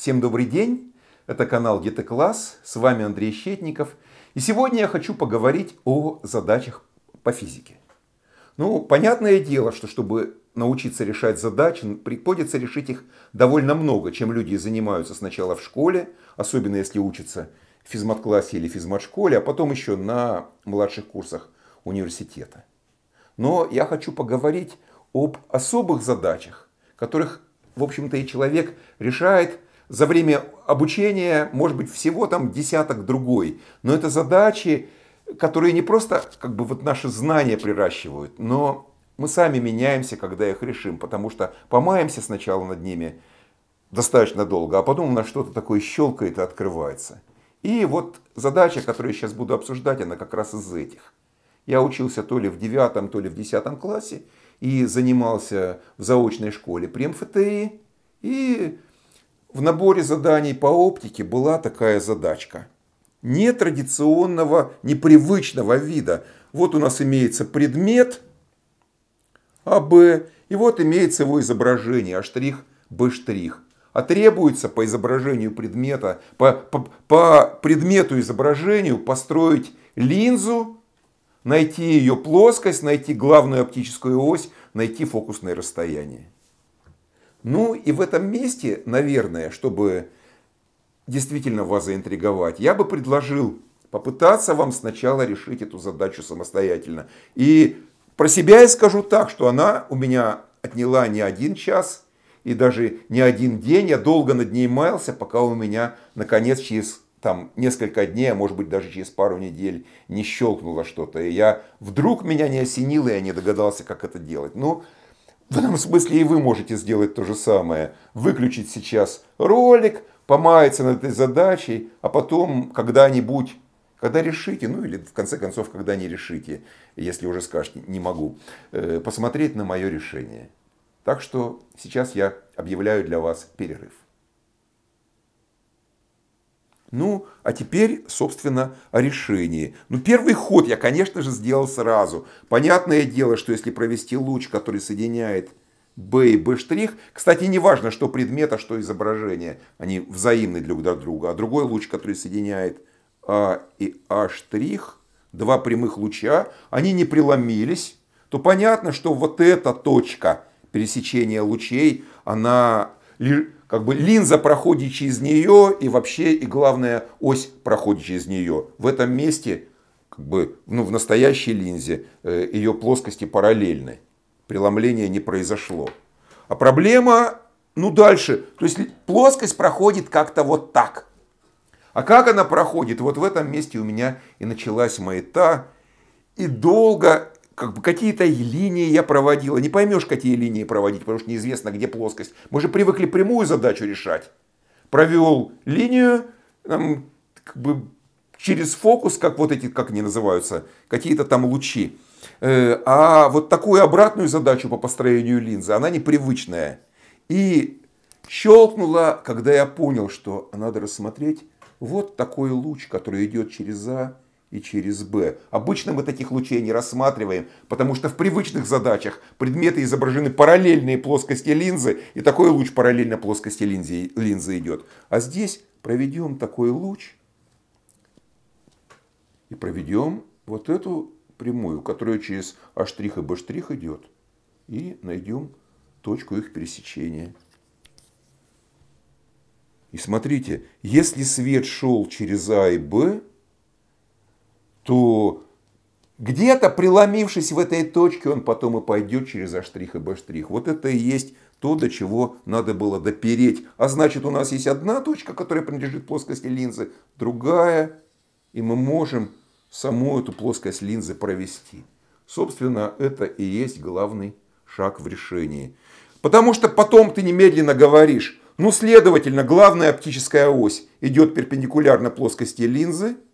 Всем добрый день, это канал Класс. с вами Андрей Щетников. И сегодня я хочу поговорить о задачах по физике. Ну, понятное дело, что чтобы научиться решать задачи, приходится решить их довольно много, чем люди занимаются сначала в школе, особенно если учатся в физмат или физматшколе, а потом еще на младших курсах университета. Но я хочу поговорить об особых задачах, которых, в общем-то, и человек решает за время обучения, может быть, всего там десяток другой. Но это задачи, которые не просто как бы вот наши знания приращивают, но мы сами меняемся, когда их решим, потому что помаемся сначала над ними достаточно долго, а потом у нас что-то такое щелкает и открывается. И вот задача, которую я сейчас буду обсуждать, она как раз из этих. Я учился то ли в девятом, то ли в десятом классе и занимался в заочной школе при МФТИ. И в наборе заданий по оптике была такая задачка. Нетрадиционного, непривычного вида. Вот у нас имеется предмет АБ, и вот имеется его изображение, а штрих Б штрих. А требуется по изображению предмета, по, по, по предмету изображению построить линзу, найти ее плоскость, найти главную оптическую ось, найти фокусное расстояние. Ну и в этом месте, наверное, чтобы действительно вас заинтриговать, я бы предложил попытаться вам сначала решить эту задачу самостоятельно. И про себя я скажу так, что она у меня отняла не один час и даже не один день. Я долго над ней маялся, пока у меня, наконец, через там несколько дней, а может быть даже через пару недель не щелкнуло что-то. И я вдруг меня не осенило, и я не догадался, как это делать. Ну, в этом смысле и вы можете сделать то же самое. Выключить сейчас ролик, помаяться над этой задачей, а потом когда-нибудь, когда решите, ну или в конце концов, когда не решите, если уже скажете «не могу», э, посмотреть на мое решение. Так что сейчас я объявляю для вас перерыв. Ну, а теперь, собственно, о решении. Ну, первый ход я, конечно же, сделал сразу. Понятное дело, что если провести луч, который соединяет B и B', кстати, не важно, что предмет, а что изображение, они взаимны друг для друга, а другой луч, который соединяет А и А', два прямых луча, они не преломились, то понятно, что вот эта точка пересечения лучей, она как бы линза, проходит через нее, и вообще, и главное, ось проходит через нее. В этом месте, как бы, ну, в настоящей линзе, э, ее плоскости параллельны. Преломление не произошло. А проблема, ну, дальше. То есть плоскость проходит как-то вот так. А как она проходит? Вот в этом месте у меня и началась маята. И долго как бы какие-то линии я проводила. Не поймешь, какие линии проводить, потому что неизвестно, где плоскость. Мы же привыкли прямую задачу решать. Провел линию, там, как бы через фокус, как вот эти, как они называются, какие-то там лучи. Э, а вот такую обратную задачу по построению линзы, она непривычная. И щелкнула, когда я понял, что надо рассмотреть вот такой луч, который идет через А и через Б. Обычно мы таких лучей не рассматриваем, потому что в привычных задачах предметы изображены параллельные плоскости линзы, и такой луч параллельно плоскости линзы, линзы идет. А здесь проведем такой луч и проведем вот эту прямую, которая через А' и Б' идет, и найдем точку их пересечения. И смотрите, если свет шел через А и Б, то где-то преломившись в этой точке, он потом и пойдет через А' и Б'. Вот это и есть то, до чего надо было допереть. А значит, у нас есть одна точка, которая принадлежит плоскости линзы, другая, и мы можем саму эту плоскость линзы провести. Собственно, это и есть главный шаг в решении. Потому что потом ты немедленно говоришь, ну, следовательно, главная оптическая ось идет перпендикулярно плоскости линзы –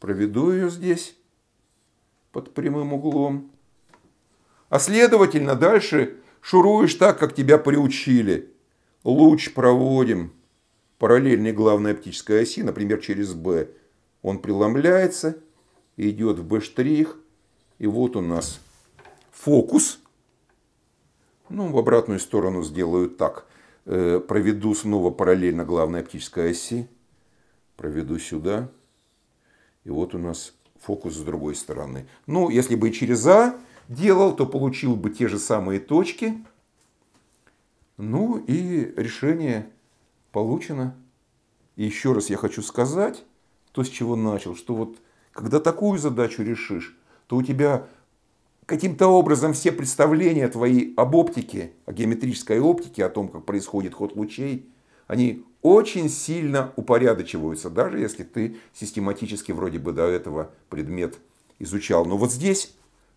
проведу ее здесь под прямым углом. А следовательно, дальше шуруешь так, как тебя приучили. Луч проводим параллельной главной оптической оси, например, через Б, Он преломляется, идет в B', и вот у нас фокус. Ну, в обратную сторону сделаю так. Э, проведу снова параллельно главной оптической оси. Проведу сюда. И вот у нас фокус с другой стороны. Ну, если бы через А делал, то получил бы те же самые точки. Ну и решение получено. И еще раз я хочу сказать, то, с чего начал, что вот когда такую задачу решишь, то у тебя каким-то образом все представления твои об оптике, о геометрической оптике, о том, как происходит ход лучей – они очень сильно упорядочиваются, даже если ты систематически вроде бы до этого предмет изучал. Но вот здесь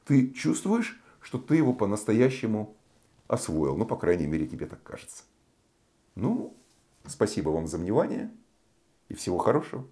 ты чувствуешь, что ты его по-настоящему освоил. Ну, по крайней мере, тебе так кажется. Ну, спасибо вам за внимание и всего хорошего.